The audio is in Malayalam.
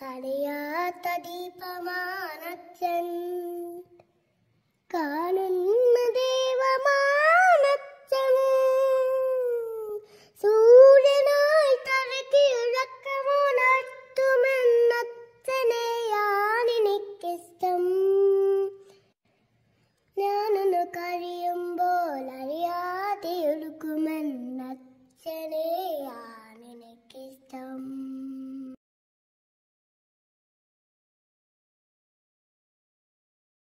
സടയാത്ത ദീപമാണച്ചൻ കാണുന്ന ദേവമാണച്ചൻ സൂര്യനായി തറക്കിഴക്കമുണർത്തുമെന്നച്ഛനെയാണെനിക്കിഷ്ടം ഞാനൊന്ന് കഴിയുമ്പോൾ